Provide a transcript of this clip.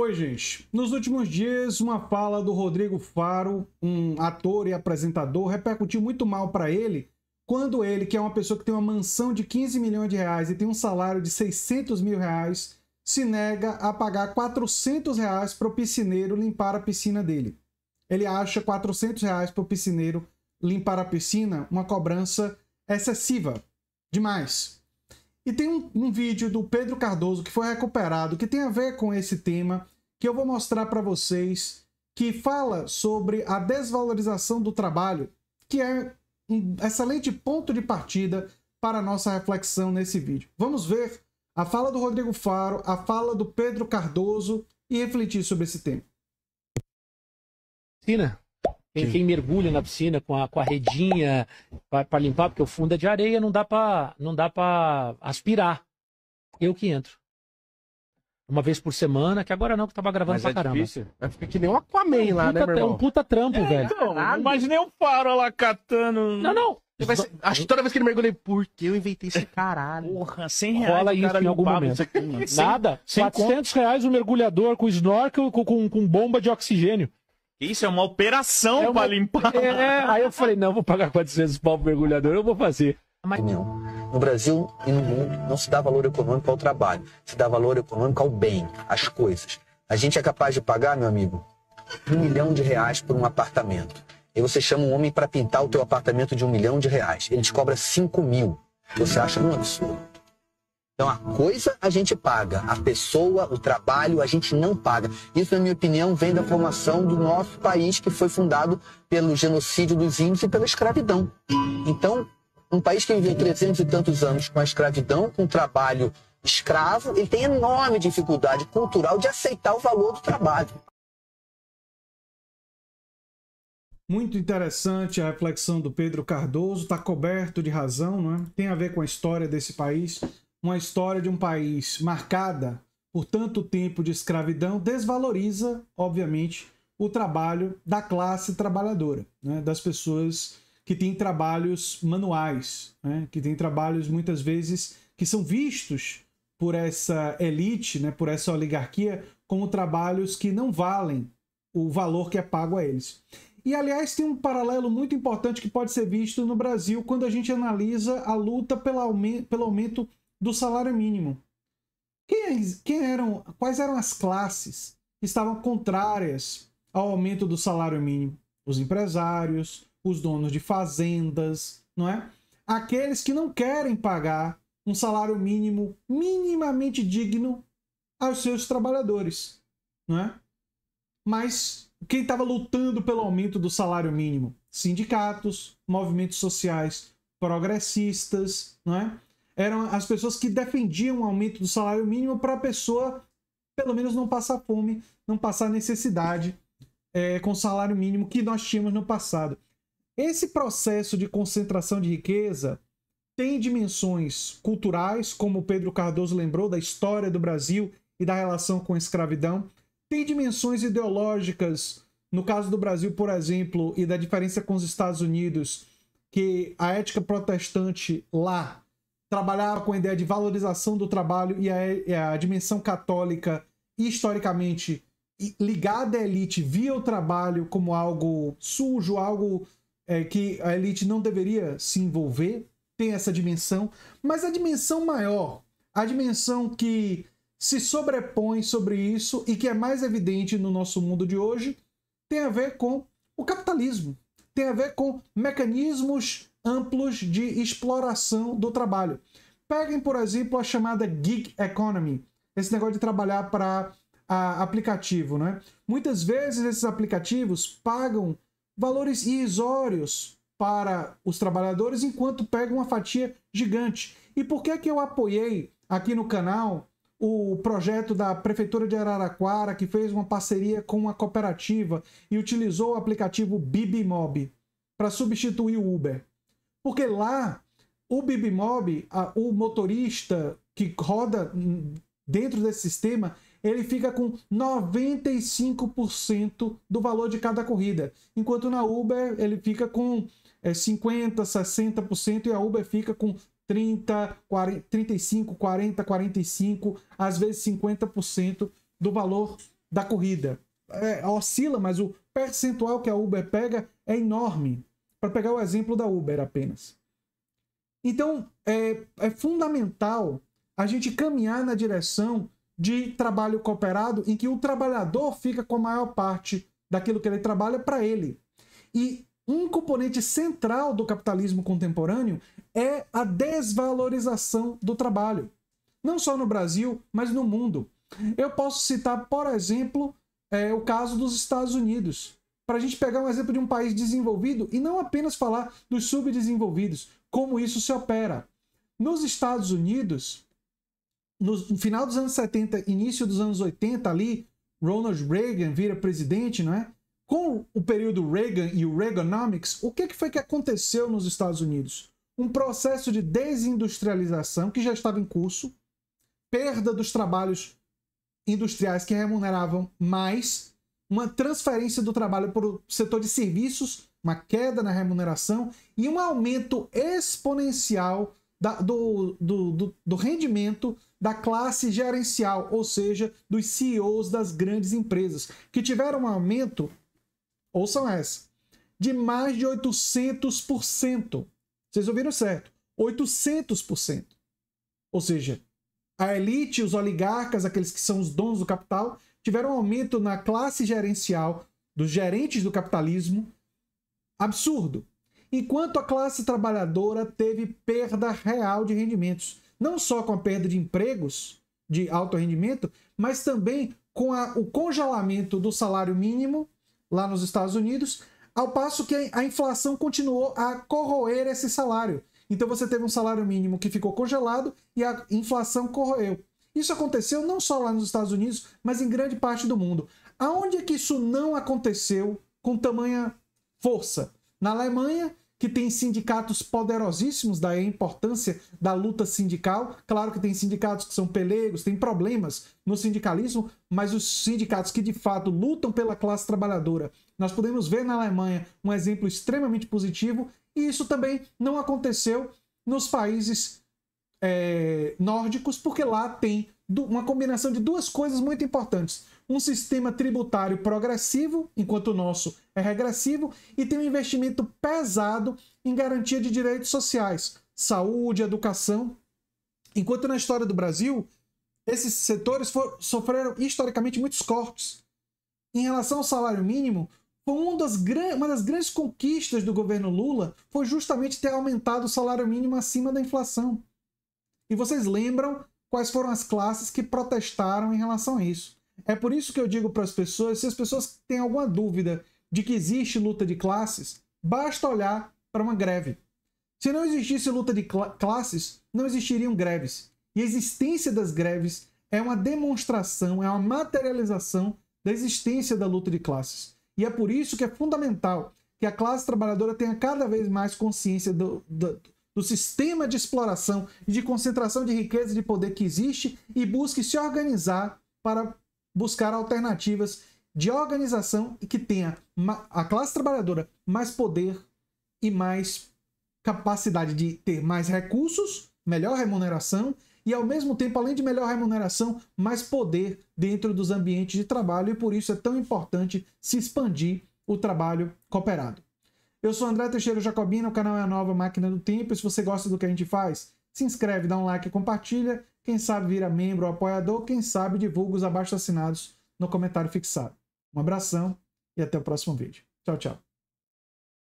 Oi, gente. Nos últimos dias, uma fala do Rodrigo Faro, um ator e apresentador, repercutiu muito mal para ele quando ele, que é uma pessoa que tem uma mansão de 15 milhões de reais e tem um salário de 600 mil reais, se nega a pagar 400 reais para o piscineiro limpar a piscina dele. Ele acha 400 reais para o piscineiro limpar a piscina uma cobrança excessiva. Demais. E tem um, um vídeo do Pedro Cardoso que foi recuperado, que tem a ver com esse tema, que eu vou mostrar para vocês, que fala sobre a desvalorização do trabalho, que é um excelente ponto de partida para a nossa reflexão nesse vídeo. Vamos ver a fala do Rodrigo Faro, a fala do Pedro Cardoso e refletir sobre esse tema. Tina, tem quem mergulha na piscina com a, com a redinha para limpar, porque o fundo é de areia, não dá para aspirar. Eu que entro. Uma vez por semana, que agora não, que eu tava gravando Mas pra é caramba. Difícil. Vai que nem um Aquaman é um lá, né, meu irmão? É um puta trampo, é, velho. Então, não imaginei um faro lá catando. Não, não. ser, acho que toda vez que ele mergulhei, por que eu inventei esse caralho? Porra, 100 reais. Rola isso em algum momento. Aqui, Nada. 100, 400 conto. reais o mergulhador com snorkel com, com, com bomba de oxigênio. Isso é uma operação é uma... para limpar. É, é, aí eu falei, não, vou pagar 400 pau pro mergulhador, eu vou fazer. Mas não. No Brasil e no mundo não se dá valor econômico ao trabalho, se dá valor econômico ao bem, às coisas. A gente é capaz de pagar, meu amigo, um milhão de reais por um apartamento. E você chama um homem para pintar o teu apartamento de um milhão de reais. Ele te cobra cinco mil. Você acha um absurdo. Então a coisa a gente paga, a pessoa, o trabalho a gente não paga. Isso, na minha opinião, vem da formação do nosso país que foi fundado pelo genocídio dos índios e pela escravidão. Então, um país que viveu 300 e tantos anos com a escravidão, com o trabalho escravo, ele tem enorme dificuldade cultural de aceitar o valor do trabalho. Muito interessante a reflexão do Pedro Cardoso, está coberto de razão, não é? Tem a ver com a história desse país, uma história de um país marcada por tanto tempo de escravidão desvaloriza, obviamente, o trabalho da classe trabalhadora, né? das pessoas que têm trabalhos manuais, né? que têm trabalhos muitas vezes que são vistos por essa elite, né? por essa oligarquia, como trabalhos que não valem o valor que é pago a eles. E, aliás, tem um paralelo muito importante que pode ser visto no Brasil quando a gente analisa a luta pelo aumento do salário mínimo. Quem, é quem eram, quais eram as classes que estavam contrárias ao aumento do salário mínimo? Os empresários, os donos de fazendas, não é? Aqueles que não querem pagar um salário mínimo minimamente digno aos seus trabalhadores, não é? Mas quem estava lutando pelo aumento do salário mínimo? Sindicatos, movimentos sociais progressistas, não é? eram as pessoas que defendiam o aumento do salário mínimo para a pessoa, pelo menos, não passar fome, não passar necessidade é, com o salário mínimo que nós tínhamos no passado. Esse processo de concentração de riqueza tem dimensões culturais, como Pedro Cardoso lembrou, da história do Brasil e da relação com a escravidão. Tem dimensões ideológicas, no caso do Brasil, por exemplo, e da diferença com os Estados Unidos, que a ética protestante lá trabalhar com a ideia de valorização do trabalho e a, e a dimensão católica historicamente ligada à elite via o trabalho como algo sujo, algo é, que a elite não deveria se envolver, tem essa dimensão, mas a dimensão maior, a dimensão que se sobrepõe sobre isso e que é mais evidente no nosso mundo de hoje, tem a ver com o capitalismo, tem a ver com mecanismos amplos de exploração do trabalho. Peguem, por exemplo, a chamada gig economy, esse negócio de trabalhar para aplicativo, né? Muitas vezes esses aplicativos pagam valores irrisórios para os trabalhadores enquanto pegam uma fatia gigante. E por que que eu apoiei aqui no canal o projeto da prefeitura de Araraquara que fez uma parceria com uma cooperativa e utilizou o aplicativo Bibimob para substituir o Uber? Porque lá, o Bibimob, a, o motorista que roda dentro desse sistema, ele fica com 95% do valor de cada corrida. Enquanto na Uber, ele fica com é, 50%, 60% e a Uber fica com 30, 40, 35, 40, 45, às vezes 50% do valor da corrida. É, oscila, mas o percentual que a Uber pega é enorme para pegar o exemplo da Uber apenas. Então, é, é fundamental a gente caminhar na direção de trabalho cooperado em que o trabalhador fica com a maior parte daquilo que ele trabalha para ele. E um componente central do capitalismo contemporâneo é a desvalorização do trabalho. Não só no Brasil, mas no mundo. Eu posso citar, por exemplo, é, o caso dos Estados Unidos para a gente pegar um exemplo de um país desenvolvido e não apenas falar dos subdesenvolvidos, como isso se opera. Nos Estados Unidos, no final dos anos 70, início dos anos 80 ali, Ronald Reagan vira presidente, não é? Com o período Reagan e o Reaganomics, o que, que foi que aconteceu nos Estados Unidos? Um processo de desindustrialização que já estava em curso, perda dos trabalhos industriais que remuneravam mais uma transferência do trabalho para o setor de serviços, uma queda na remuneração e um aumento exponencial da, do, do, do, do rendimento da classe gerencial, ou seja, dos CEOs das grandes empresas, que tiveram um aumento, ouçam essa, de mais de 800%. Vocês ouviram certo? 800%. Ou seja, a elite, os oligarcas, aqueles que são os donos do capital, tiveram um aumento na classe gerencial dos gerentes do capitalismo absurdo, enquanto a classe trabalhadora teve perda real de rendimentos, não só com a perda de empregos de alto rendimento, mas também com a, o congelamento do salário mínimo lá nos Estados Unidos, ao passo que a inflação continuou a corroer esse salário. Então você teve um salário mínimo que ficou congelado e a inflação corroeu. Isso aconteceu não só lá nos Estados Unidos, mas em grande parte do mundo. Aonde é que isso não aconteceu com tamanha força? Na Alemanha, que tem sindicatos poderosíssimos, daí a importância da luta sindical. Claro que tem sindicatos que são pelegos, tem problemas no sindicalismo, mas os sindicatos que de fato lutam pela classe trabalhadora, nós podemos ver na Alemanha um exemplo extremamente positivo, e isso também não aconteceu nos países é, nórdicos, porque lá tem uma combinação de duas coisas muito importantes. Um sistema tributário progressivo, enquanto o nosso é regressivo, e tem um investimento pesado em garantia de direitos sociais, saúde, educação. Enquanto na história do Brasil, esses setores for, sofreram historicamente muitos cortes. Em relação ao salário mínimo, das, uma das grandes conquistas do governo Lula foi justamente ter aumentado o salário mínimo acima da inflação. E vocês lembram quais foram as classes que protestaram em relação a isso. É por isso que eu digo para as pessoas, se as pessoas têm alguma dúvida de que existe luta de classes, basta olhar para uma greve. Se não existisse luta de cl classes, não existiriam greves. E a existência das greves é uma demonstração, é uma materialização da existência da luta de classes. E é por isso que é fundamental que a classe trabalhadora tenha cada vez mais consciência do, do, do sistema de exploração e de concentração de riqueza e de poder que existe e busque se organizar para buscar alternativas de organização e que tenha a classe trabalhadora mais poder e mais capacidade de ter mais recursos, melhor remuneração e, ao mesmo tempo, além de melhor remuneração, mais poder dentro dos ambientes de trabalho, e por isso é tão importante se expandir o trabalho cooperado. Eu sou André Teixeira Jacobina, o canal é a nova máquina do tempo. E se você gosta do que a gente faz, se inscreve, dá um like, compartilha. Quem sabe vira membro ou apoiador, quem sabe divulga os abaixo assinados no comentário fixado. Um abração e até o próximo vídeo. Tchau, tchau.